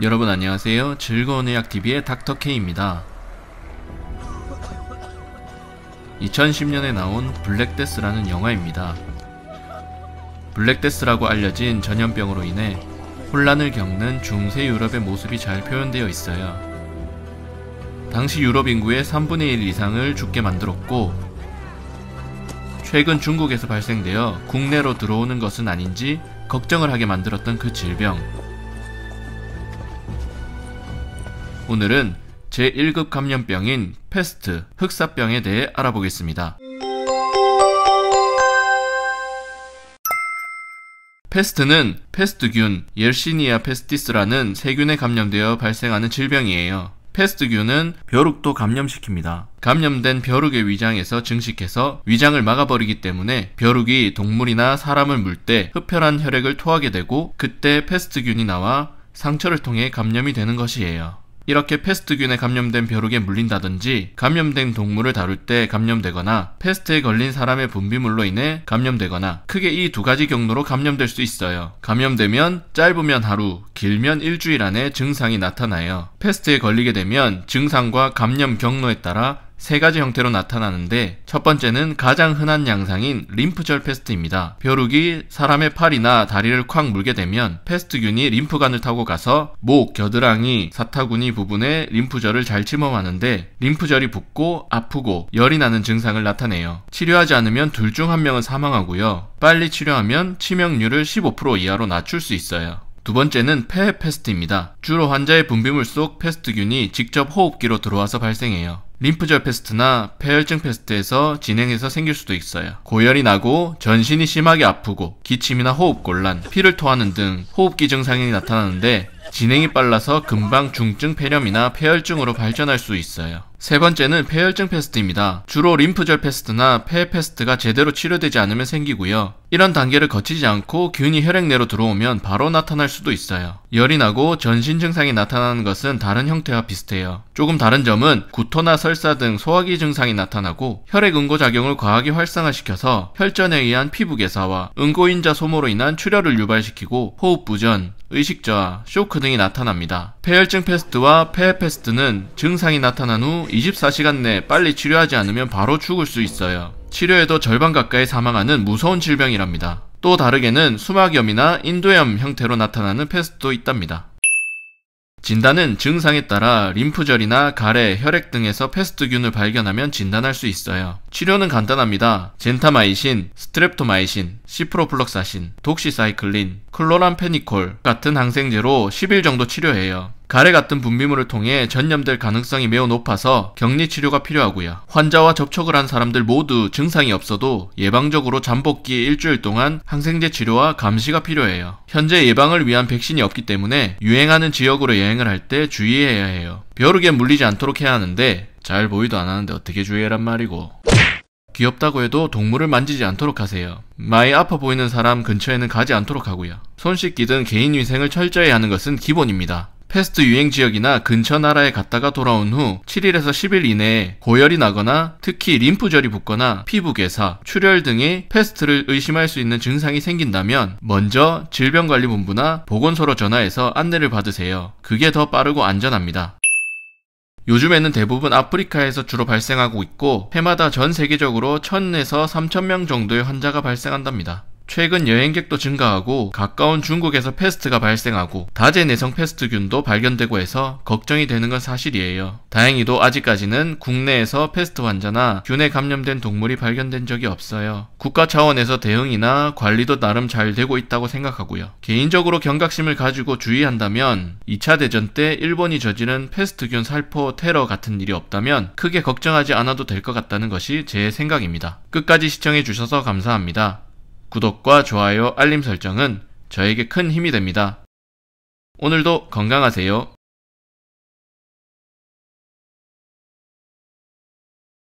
여러분 안녕하세요. 즐거운 의학TV의 닥터K입니다. 2010년에 나온 블랙데스라는 영화입니다. 블랙데스라고 알려진 전염병으로 인해 혼란을 겪는 중세 유럽의 모습이 잘 표현되어 있어요. 당시 유럽 인구의 3분의 1 이상을 죽게 만들었고, 최근 중국에서 발생되어 국내로 들어오는 것은 아닌지 걱정을 하게 만들었던 그 질병, 오늘은 제1급 감염병인 패스트, 흑사병에 대해 알아보겠습니다. 패스트는 패스트균, 열시니아 페스티스라는 세균에 감염되어 발생하는 질병이에요. 패스트균은 벼룩도 감염시킵니다. 감염된 벼룩의 위장에서 증식해서 위장을 막아버리기 때문에 벼룩이 동물이나 사람을 물 때 흡혈한 혈액을 토하게 되고 그때 패스트균이 나와 상처를 통해 감염이 되는 것이에요. 이렇게 패스트균에 감염된 벼룩에 물린다든지 감염된 동물을 다룰 때 감염되거나 패스트에 걸린 사람의 분비물로 인해 감염되거나 크게 이 두 가지 경로로 감염될 수 있어요. 감염되면 짧으면 하루, 길면 일주일 안에 증상이 나타나요. 패스트에 걸리게 되면 증상과 감염 경로에 따라 세 가지 형태로 나타나는데 첫 번째는 가장 흔한 양상인 림프절 패스트입니다. 벼룩이 사람의 팔이나 다리를 콱 물게 되면 패스트균이 림프관을 타고 가서 목, 겨드랑이, 사타구니 부분에 림프절을 잘 침범하는데 림프절이 붓고 아프고 열이 나는 증상을 나타내요. 치료하지 않으면 둘 중 한 명은 사망하고요. 빨리 치료하면 치명률을 15% 이하로 낮출 수 있어요. 두 번째는 폐 페스트입니다. 주로 환자의 분비물 속 페스트균이 직접 호흡기로 들어와서 발생해요. 림프절 페스트나 폐혈증 페스트에서 진행해서 생길 수도 있어요. 고열이 나고 전신이 심하게 아프고 기침이나 호흡곤란, 피를 토하는 등 호흡기 증상이 나타나는데 진행이 빨라서 금방 중증 폐렴이나 폐혈증으로 발전할 수 있어요. 세 번째는 폐혈증 패스트입니다. 주로 림프절 패스트나 폐 패스트가 제대로 치료되지 않으면 생기고요. 이런 단계를 거치지 않고 균이 혈액내로 들어오면 바로 나타날 수도 있어요. 열이 나고 전신 증상이 나타나는 것은 다른 형태와 비슷해요. 조금 다른 점은 구토나 설사 등 소화기 증상이 나타나고 혈액 응고 작용을 과하게 활성화시켜서 혈전에 의한 피부 괴사와 응고인자 소모로 인한 출혈을 유발시키고 호흡 부전, 의식 저하, 쇼크 등이 나타납니다. 폐혈증 패스트와 폐해 패스트는 증상이 나타난 후 24시간 내에 빨리 치료하지 않으면 바로 죽을 수 있어요. 치료에도 절반 가까이 사망하는 무서운 질병이랍니다. 또 다르게는 수막염이나 인도염 형태로 나타나는 패스트도 있답니다. 진단은 증상에 따라 림프절이나 가래, 혈액 등에서 패스트균을 발견하면 진단할 수 있어요. 치료는 간단합니다. 젠타마이신, 스트랩토마이신, 시프로플럭사신, 독시사이클린, 클로란페니콜 같은 항생제로 10일 정도 치료해요. 가래 같은 분비물을 통해 전염될 가능성이 매우 높아서 격리 치료가 필요하고요. 환자와 접촉을 한 사람들 모두 증상이 없어도 예방적으로 잠복기 일주일 동안 항생제 치료와 감시가 필요해요. 현재 예방을 위한 백신이 없기 때문에 유행하는 지역으로 여행을 할 때 주의해야 해요. 벼룩에 물리지 않도록 해야 하는데 잘 보이도 안 하는데 어떻게 주의해란 말이고. 귀엽다고 해도 동물을 만지지 않도록 하세요. 많이 아파 보이는 사람 근처에는 가지 않도록 하고요. 손 씻기 등 개인 위생을 철저히 하는 것은 기본입니다. 패스트 유행 지역이나 근처 나라에 갔다가 돌아온 후 7일에서 10일 이내에 고열이 나거나 특히 림프절이 붓거나 피부괴사, 출혈 등의 패스트를 의심할 수 있는 증상이 생긴다면 먼저 질병관리본부나 보건소로 전화해서 안내를 받으세요. 그게 더 빠르고 안전합니다. 요즘에는 대부분 아프리카에서 주로 발생하고 있고 해마다 전 세계적으로 1000에서 3000명 정도의 환자가 발생한답니다. 최근 여행객도 증가하고 가까운 중국에서 패스트가 발생하고 다제 내성 패스트균도 발견되고 해서 걱정이 되는 건 사실이에요. 다행히도 아직까지는 국내에서 패스트 환자나 균에 감염된 동물이 발견된 적이 없어요. 국가 차원에서 대응이나 관리도 나름 잘 되고 있다고 생각하고요. 개인적으로 경각심을 가지고 주의한다면 2차 대전 때 일본이 저지른 패스트균 살포 테러 같은 일이 없다면 크게 걱정하지 않아도 될 것 같다는 것이 제 생각입니다. 끝까지 시청해 주셔서 감사합니다. 구독과 좋아요, 알림 설정은 저에게 큰 힘이 됩니다. 오늘도 건강하세요.